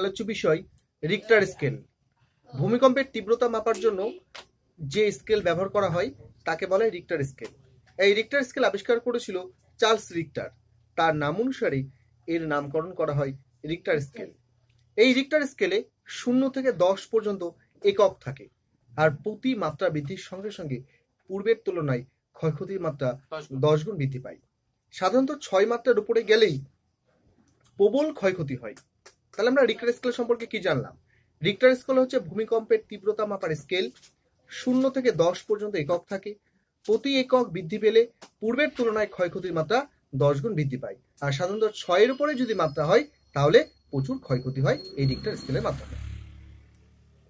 আলোচ্য বিষয় Richter scale ভূমিকম্পের তীব্রতা মাপার জন্য যে স্কেল ব্যবহার করা হয় তাকে বলে রিক্টার স্কেল এই রিক্টার স্কেল আবিষ্কার করেছিল চার্লস রিক্টার তার নাম অনুসারে এর নামকরণ করা হয় রিক্টার স্কেল এই রিক্টার স্কেলে শূন্য থেকে দশ পর্যন্ত একক থাকে আর প্রতি মাত্রা বৃদ্ধির সঙ্গে সঙ্গে পূর্বের তুলনায় ক্ষয়ক্ষতির মাত্রা দশ গুণ বৃদ্ধি পায় সাধারণত ছয় মাত্রার উপরে গেলেই প্রবল ক্ষয়ক্ষতি হয় তাহলে আমরা রিক্টার স্কেল সম্পর্কে কি জানলাম রিক্টার স্কেল হচ্ছে ভূমিকম্পের তীব্রতা মাপার স্কেল শূন্য থেকে দশ পর্যন্ত একক থাকে প্রতি একক বৃদ্ধি পেলে পূর্বের তুলনায় ক্ষয়ক্ষতির মাত্রা দশ গুণ বৃদ্ধি পায় আর সাধারণত ছয়ের উপরে যদি মাত্রা হয় তাহলে প্রচুর ক্ষয়ক্ষতি হয় এই রিক্টার স্কেলের মাত্রাটা